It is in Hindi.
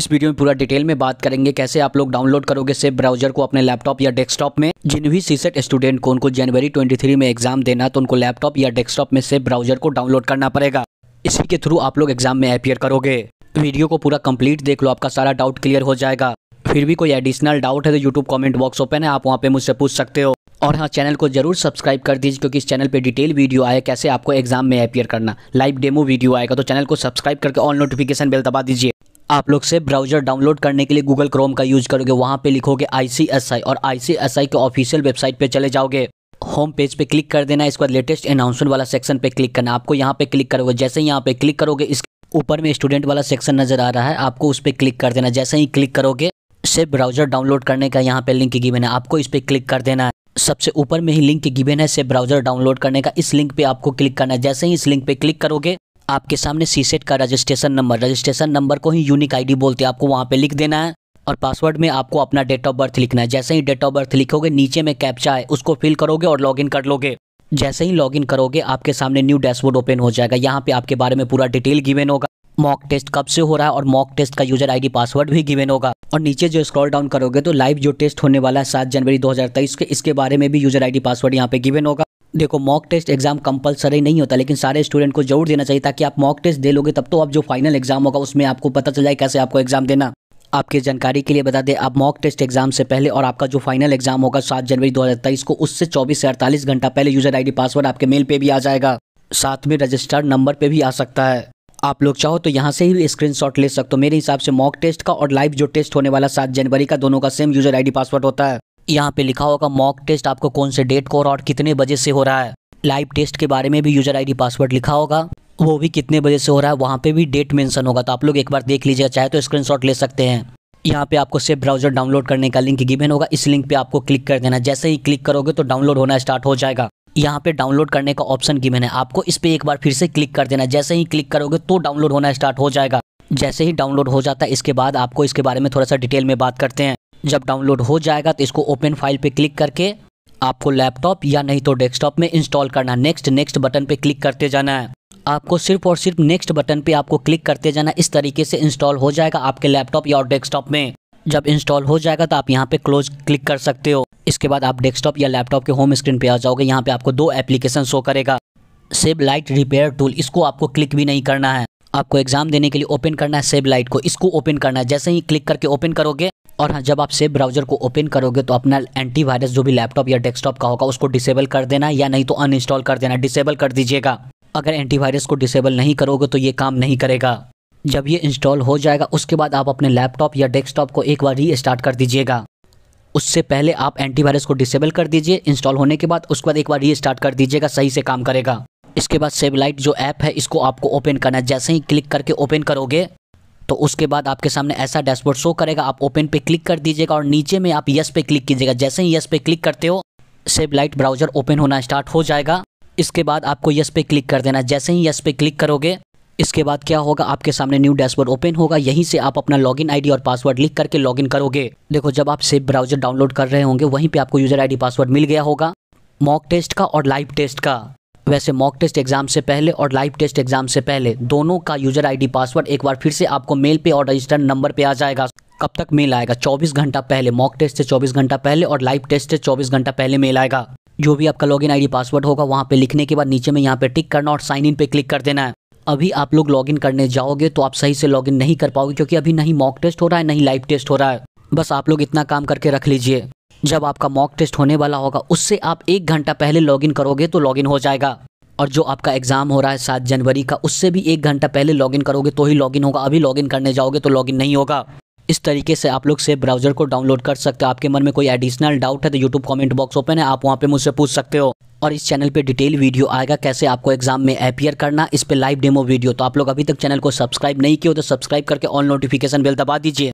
इस वीडियो में पूरा डिटेल में बात करेंगे कैसे आप लोग डाउनलोड करोगे सेफ ब्राउजर को अपने लैपटॉप या डेस्कटॉप में जिन भी सीसेट स्टूडेंट को उनको जनवरी 23 में एग्जाम देना तो उनको लैपटॉप या डेस्कटॉप में सेफ ब्राउजर को डाउनलोड करना पड़ेगा इसी के थ्रू आप लोग एग्जाम में अपियर करोगे वीडियो को पूरा कंप्लीट देख लो आपका सारा डाउट क्लियर हो जाएगा फिर भी कोई एडिशनल डाउट है तो यूट्यूब कमेंट बॉक्स ओपन है आप वहाँ पे मुझसे पूछ सकते हो और हाँ चैनल को जरूर सब्सक्राइब कर दीजिए क्योंकि इस चैनल पे डिटेल वीडियो आए कैसे आपको एग्जाम में अपियर करना लाइव डेमो वीडियो आएगा तो चैनल को सब्सक्राइब करके ऑल नोटिफिकेशन बेल दबा दीजिए आप लोग से ब्राउजर डाउनलोड करने के लिए गूगल क्रोम का यूज करोगे वहाँ पे लिखोगे आई और आई के ऑफिशियल वेबसाइट पे चले जाओगे होम पेज पे क्लिक कर देना इसके बाद लेटेस्ट अनाउंसमेंट वाला सेक्शन पे क्लिक करना आपको यहाँ पे क्लिक करोगे जैसे ही यहाँ पे क्लिक करोगे इसके ऊपर में स्टूडेंट वाला सेक्शन नजर आ रहा है आपको उस पर क्लिक कर देना जैसे ही क्लिक करोगे से ब्राउजर डाउनलोड करने का यहाँ पे लिंक गिवेन है आपको इस पर क्लिक कर देना है सबसे ऊपर में ही लिंक गिवेन है से ब्राउजर डाउनलोड करने का इस लिंक पे आपको क्लिक करना है जैसे ही इस लिंक पे क्लिक करोगे आपके सामने सीसेट का रजिस्ट्रेशन नंबर रजिस्ट्रेशन नंबर को ही यूनिक आईडी बोलते हैं आपको वहाँ पे लिख देना है और पासवर्ड में आपको अपना डेट ऑफ बर्थ लिखना है जैसे ही डेट ऑफ बर्थ लिखोगे नीचे में कैप्चा है उसको फिल करोगे और लॉगिन कर लोगे जैसे ही लॉगिन करोगे आपके सामने न्यू डैशबोर्ड ओपन हो जाएगा यहाँ पे आपके बारे में पूरा डिटेल गिवेन होगा मॉक टेस्ट कब से हो रहा है और मॉक टेस्ट का यूजर आईडी पासवर्ड भी गिवेन होगा और नीचे जो स्क्रॉल डाउन करोगे तो लाइव जो टेस्ट होने वाला है सात जनवरी 2023 के इसके बारे में भी यूजर आईडी पासवर्ड यहाँ पे गिवन होगा देखो मॉक टेस्ट एग्जाम कंपलसरी नहीं होता लेकिन सारे स्टूडेंट को जरूर देना चाहिए ताकि आप मॉक टेस्ट दे लोगे तब तो आप जो फाइनल एग्जाम होगा उसमें आपको पता चल जाए कैसे आपको एग्जाम देना आपकी जानकारी के लिए बता दें आप मॉक टेस्ट एग्जाम से पहले और आपका जो फाइनल एग्जाम होगा सात जनवरी दो को उससे चौबीस से अड़तालीस घंटा पहले यूजर आई पासवर्ड आपके मेल पे भी आ जाएगा साथ में रजिस्टर्ड नंबर पे भी आ सकता है आप लोग चाहो तो यहाँ से ही स्क्रीन ले सकते हो मेरे हिसाब से मॉक टेस्ट का और लाइव जो टेस्ट होने वाला सात जनवरी का दोनों का सेम यूजर आई पासवर्ड होता है यहाँ पे लिखा होगा मॉक टेस्ट आपको कौन से डेट को और कितने बजे से हो रहा है लाइव टेस्ट के बारे में भी यूजर आईडी पासवर्ड लिखा होगा वो भी कितने बजे से हो रहा है वहाँ पे भी डेट मेंशन होगा तो आप लोग एक बार देख लीजिएगा चाहे तो स्क्रीनशॉट ले सकते हैं यहाँ पे आपको सेफ ब्राउजर डाउनलोड करने का लिंक गिवेन होगा इस लिंक पे आपको क्लिक कर देना जैसे ही क्लिक करोगे तो डाउनलोड होना स्टार्ट हो जाएगा यहाँ पे डाउनलोड करने का ऑप्शन गिवेन है आपको इस पर एक बार फिर से क्लिक कर देना जैसे ही क्लिक करोगे तो डाउनलोड होना स्टार्ट हो जाएगा जैसे ही डाउनलोड हो जाता है इसके बाद आपको इसके बारे में थोड़ा सा डिटेल में बात करते हैं जब डाउनलोड हो जाएगा तो इसको ओपन फाइल पे क्लिक करके आपको लैपटॉप या नहीं तो डेस्कटॉप में इंस्टॉल करना है नेक्स्ट नेक्स्ट बटन पे क्लिक करते जाना है आपको सिर्फ और सिर्फ नेक्स्ट बटन पे आपको क्लिक करते जाना इस तरीके से इंस्टॉल हो जाएगा आपके लैपटॉप या डेस्कटॉप में जब इंस्टॉल हो जाएगा तो आप यहाँ पे क्लोज क्लिक कर सकते हो इसके बाद आप डेस्कटॉप या लैपटॉप के होम स्क्रीन पे आ जाओगे यहाँ पे आपको दो एप्लीकेशन शो करेगा सेब लाइट रिपेयर टूल इसको आपको क्लिक भी नहीं करना है आपको एग्जाम देने के लिए ओपन करना है सेब लाइट को इसको ओपन करना है जैसे ही क्लिक करके ओपन करोगे और हाँ जब आप सेब ब्राउजर को ओपन करोगे तो अपना एंटीवायरस जो भी लैपटॉप या डेस्कटॉप का होगा उसको डिसेबल कर देना या नहीं तो अनइंस्टॉल कर देना डिसेबल कर दीजिएगा अगर एंटीवायरस को डिसेबल नहीं करोगे तो ये काम नहीं करेगा जब ये इंस्टॉल हो जाएगा उसके बाद आप अपने लैपटॉप या डेस्कटॉप को एक बार री स्टार्ट कर दीजिएगा उससे पहले आप एंटीवायरस को डिसेबल कर दीजिए इंस्टॉल होने के बाद उसके बाद एक बार री स्टार्ट कर दीजिएगा सही से काम करेगा इसके बाद सेबलाइट जो ऐप है इसको आपको ओपन करना है जैसे ही क्लिक करके ओपन करोगे तो उसके बाद आपके सामने ऐसा डैशबोर्ड शो करेगा आप ओपन पे क्लिक कर दीजिएगा और नीचे में आप यस पे क्लिक कीजिएगा जैसे ही यस पे क्लिक करते हो सेब लाइट ब्राउजर ओपन होना स्टार्ट हो जाएगा इसके बाद आपको यस पे क्लिक कर देना जैसे ही यस पे क्लिक करोगे इसके बाद क्या होगा आपके सामने न्यू डैशबोर्ड ओपन होगा यहीं से आप अपना लॉगिन आईडी और पासवर्ड लिख करके लॉगिन करोगे देखो जब आप सेब ब्राउजर डाउनलोड कर रहे होंगे वहीं पे आपको यूजर आईडी पासवर्ड मिल गया होगा मॉक टेस्ट का और लाइव टेस्ट का वैसे मॉक टेस्ट एग्जाम से पहले और लाइव टेस्ट एग्जाम से पहले दोनों का यूजर आईडी पासवर्ड एक बार फिर से आपको मेल पे और रजिस्टर नंबर पे आ जाएगा कब तक मेल आएगा 24 घंटा पहले मॉक टेस्ट से 24 घंटा पहले और लाइव टेस्ट से 24 घंटा पहले मेल आएगा जो भी आपका लॉगिन आईडी पासवर्ड होगा वहाँ पे लिखने के बाद नीचे में यहाँ पे टिक करना और साइन इन पे क्लिक कर देना है अभी आप लोग लॉगिन करने जाओगे तो आप सही से लॉगिन नहीं कर पाओगे क्योंकि अभी नहीं मॉक टेस्ट हो रहा है नहीं लाइव टेस्ट हो रहा है बस आप लोग इतना काम करके रख लीजिए जब आपका मॉक टेस्ट होने वाला होगा उससे आप एक घंटा पहले लॉगिन करोगे तो लॉगिन हो जाएगा और जो आपका एग्ज़ाम हो रहा है सात जनवरी का उससे भी एक घंटा पहले लॉगिन करोगे तो ही लॉगिन होगा अभी लॉगिन करने जाओगे तो लॉगिन नहीं होगा इस तरीके से आप लोग सेफ ब्राउजर को डाउनलोड कर सकते हो आपके मन में कोई एडिशनल डाउट है तो यूट्यूब कॉमेंट बॉक्स ओपन है आप वहाँ पे मुझसे पूछ सकते हो और इस चैनल पे डिटेल वीडियो आएगा कैसे आपको एग्जाम में अपियर करना इस पे लाइव डेमो वीडियो तो आप लोग अभी तक चैनल को सब्सक्राइब नहीं किया तो सब्सक्राइब करके ऑल नोटिफिकेशन बेल दबा दीजिए